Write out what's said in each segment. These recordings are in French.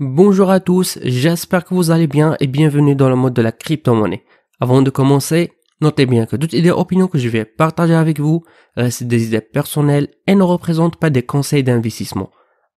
Bonjour à tous, j'espère que vous allez bien et bienvenue dans le mode de la crypto-monnaie. Avant de commencer, notez bien que toutes les opinions que je vais partager avec vous restent des idées personnelles et ne représentent pas des conseils d'investissement.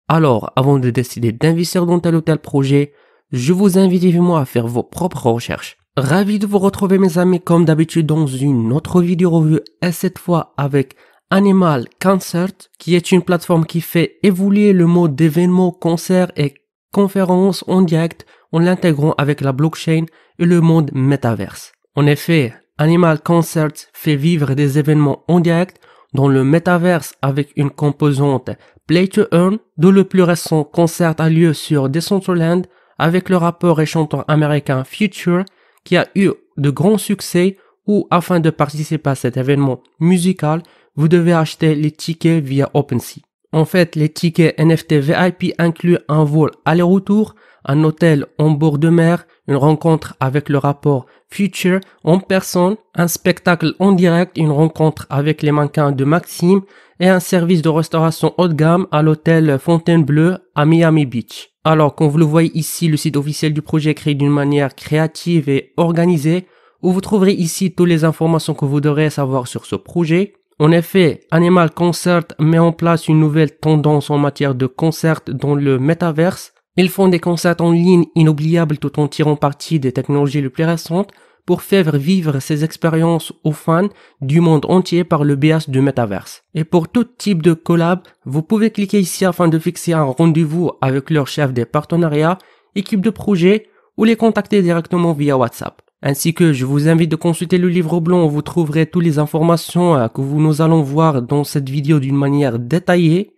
Alors, avant de décider d'investir dans tel ou tel projet, je vous invite vivement à faire vos propres recherches. Ravi de vous retrouver mes amis comme d'habitude dans une autre vidéo revue et cette fois avec Animal Concert qui est une plateforme qui fait évoluer le mode d'événements, concerts et conférences en direct en l'intégrant avec la blockchain et le monde métaverse. En effet, Animal Concert fait vivre des événements en direct dans le métaverse avec une composante Play to Earn dont le plus récent concert a lieu sur Decentraland avec le rappeur et chanteur américain Future qui a eu de grands succès ou afin de participer à cet événement musical, vous devez acheter les tickets via OpenSea. En fait, les tickets NFT VIP incluent un vol aller-retour, un hôtel en bord de mer, une rencontre avec le rapport Future en personne, un spectacle en direct, une rencontre avec les mannequins de Maxime, et un service de restauration haut de gamme à l'hôtel Fontainebleau à Miami Beach. Alors, comme vous le voyez ici, le site officiel du projet est créé d'une manière créative et organisée, où vous trouverez ici toutes les informations que vous devrez savoir sur ce projet. En effet, Animal Concert met en place une nouvelle tendance en matière de concerts dans le métaverse. Ils font des concerts en ligne inoubliables tout en tirant parti des technologies les plus récentes pour faire vivre ces expériences aux fans du monde entier par le BS du Metaverse. Et pour tout type de collab, vous pouvez cliquer ici afin de fixer un rendez-vous avec leur chef des partenariats, équipe de projet ou les contacter directement via WhatsApp. Ainsi que je vous invite de consulter le livre blanc où vous trouverez toutes les informations euh, que nous allons voir dans cette vidéo d'une manière détaillée,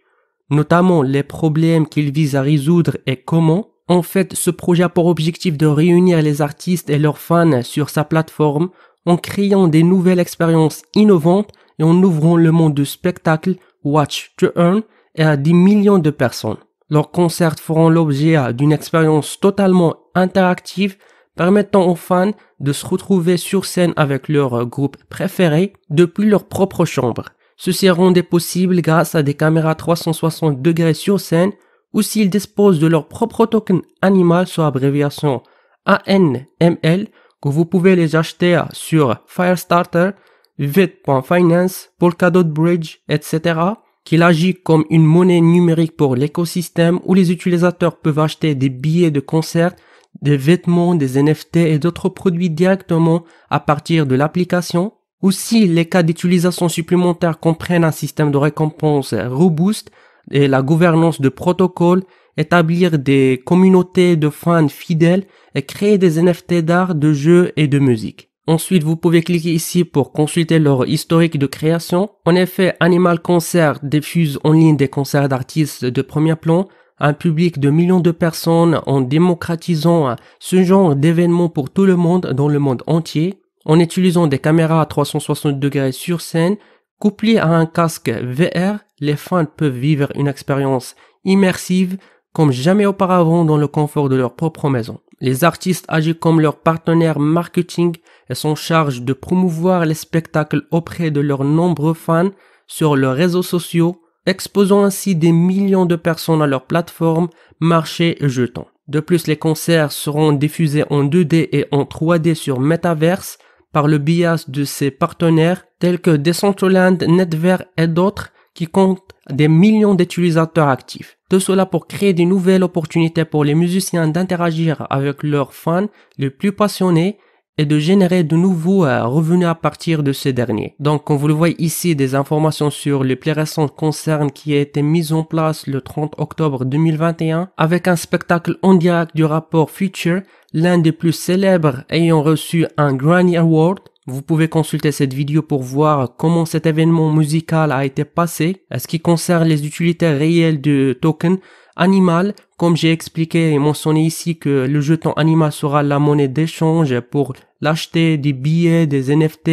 notamment les problèmes qu'ils visent à résoudre et comment, en fait, ce projet a pour objectif de réunir les artistes et leurs fans sur sa plateforme en créant des nouvelles expériences innovantes et en ouvrant le monde du spectacle Watch to Earn à 10 millions de personnes. Leurs concerts feront l'objet d'une expérience totalement interactive permettant aux fans de se retrouver sur scène avec leur groupe préféré depuis leur propre chambre. Ceci est rendu possible grâce à des caméras 360 degrés sur scène ou s'ils disposent de leur propre token animal sous abréviation ANML que vous pouvez les acheter sur Firestarter, VET.finance, Polkadot Bridge, etc. qu'il agit comme une monnaie numérique pour l'écosystème où les utilisateurs peuvent acheter des billets de concert, des vêtements, des NFT et d'autres produits directement à partir de l'application ou si les cas d'utilisation supplémentaires comprennent un système de récompense robuste et la gouvernance de protocoles, établir des communautés de fans fidèles et créer des NFT d'art, de jeux et de musique. Ensuite, vous pouvez cliquer ici pour consulter leur historique de création. En effet, Animal Concert diffuse en ligne des concerts d'artistes de premier plan un public de millions de personnes en démocratisant ce genre d'événement pour tout le monde dans le monde entier, en utilisant des caméras à 360 degrés sur scène, couplées à un casque VR les fans peuvent vivre une expérience immersive comme jamais auparavant dans le confort de leur propre maison. Les artistes agissent comme leurs partenaires marketing et sont chargés de promouvoir les spectacles auprès de leurs nombreux fans sur leurs réseaux sociaux, exposant ainsi des millions de personnes à leur plateforme, marché et jetons. De plus, les concerts seront diffusés en 2D et en 3D sur Metaverse par le bias de ses partenaires tels que Decentraland, Netver et d'autres qui compte des millions d'utilisateurs actifs. Tout cela pour créer de nouvelles opportunités pour les musiciens d'interagir avec leurs fans les plus passionnés et de générer de nouveaux euh, revenus à partir de ces derniers. Donc, comme vous le voyez ici, des informations sur les plus récentes concernes qui a été mises en place le 30 octobre 2021 avec un spectacle en direct du rapport Future, l'un des plus célèbres ayant reçu un Grammy Award vous pouvez consulter cette vidéo pour voir comment cet événement musical a été passé, En ce qui concerne les utilités réelles du token animal. Comme j'ai expliqué et mentionné ici que le jeton animal sera la monnaie d'échange pour l'acheter des billets, des NFT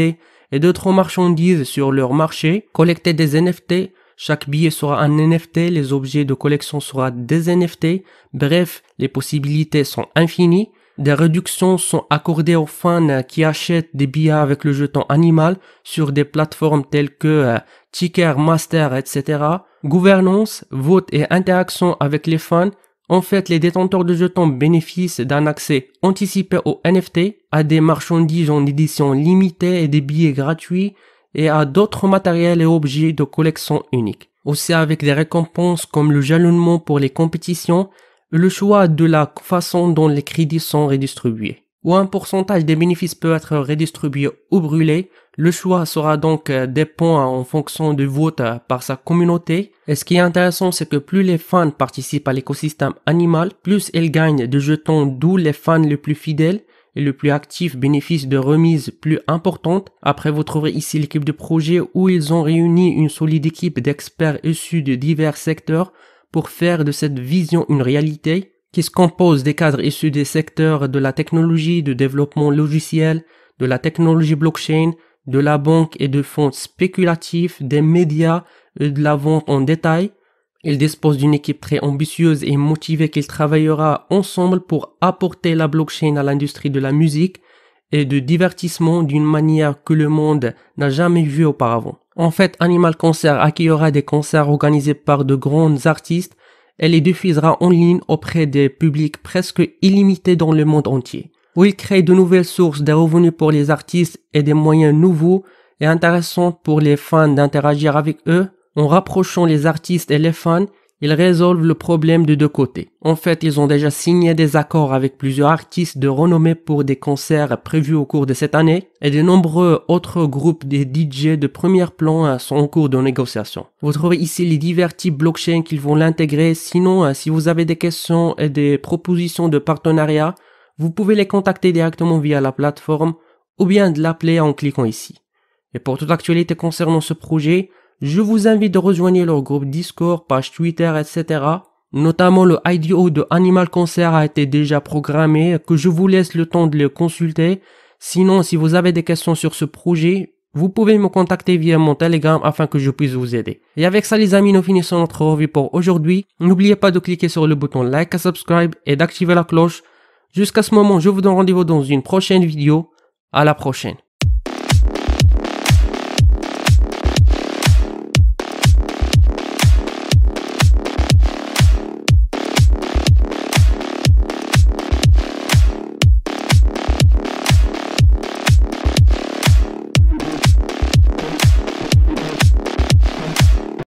et d'autres marchandises sur leur marché, collecter des NFT chaque billet sera un NFT, les objets de collection seront des NFT, bref, les possibilités sont infinies. Des réductions sont accordées aux fans qui achètent des billets avec le jeton animal sur des plateformes telles que euh, Ticker, Master, etc. Gouvernance, vote et interaction avec les fans. En fait, les détenteurs de jetons bénéficient d'un accès anticipé aux NFT, à des marchandises en édition limitée et des billets gratuits, et à d'autres matériels et objets de collection unique. Aussi avec des récompenses comme le jalonnement pour les compétitions, le choix de la façon dont les crédits sont redistribués, ou un pourcentage des bénéfices peut être redistribué ou brûlé, le choix sera donc euh, dépendant en fonction du vote euh, par sa communauté. Et ce qui est intéressant, c'est que plus les fans participent à l'écosystème animal, plus ils gagnent de jetons, d'où les fans les plus fidèles et le plus actifs bénéficient de remises plus importantes. Après, vous trouverez ici l'équipe de projet où ils ont réuni une solide équipe d'experts issus de divers secteurs pour faire de cette vision une réalité qui se compose des cadres issus des secteurs de la technologie, de développement logiciel, de la technologie blockchain, de la banque et de fonds spéculatifs, des médias et de la vente en détail. Il dispose d'une équipe très ambitieuse et motivée qu'il travaillera ensemble pour apporter la blockchain à l'industrie de la musique et de divertissement d'une manière que le monde n'a jamais vue auparavant. En fait, Animal Concert accueillera des concerts organisés par de grands artistes et les diffusera en ligne auprès des publics presque illimités dans le monde entier, où il crée de nouvelles sources de revenus pour les artistes et des moyens nouveaux et intéressants pour les fans d'interagir avec eux en rapprochant les artistes et les fans ils résolvent le problème de deux côtés. En fait, ils ont déjà signé des accords avec plusieurs artistes de renommée pour des concerts prévus au cours de cette année, et de nombreux autres groupes des DJ de premier plan euh, sont en cours de négociation. Vous trouverez ici les divers types blockchain qu'ils vont l'intégrer, sinon euh, si vous avez des questions et des propositions de partenariat, vous pouvez les contacter directement via la plateforme ou bien de l'appeler en cliquant ici. Et pour toute actualité concernant ce projet, je vous invite de rejoindre leur groupe Discord, page Twitter, etc. Notamment le IDO de Animal Concert a été déjà programmé, que je vous laisse le temps de le consulter. Sinon, si vous avez des questions sur ce projet, vous pouvez me contacter via mon Telegram afin que je puisse vous aider. Et avec ça les amis, nous finissons notre revue pour aujourd'hui. N'oubliez pas de cliquer sur le bouton like et subscribe et d'activer la cloche. Jusqu'à ce moment, je vous donne rendez-vous dans une prochaine vidéo. À la prochaine.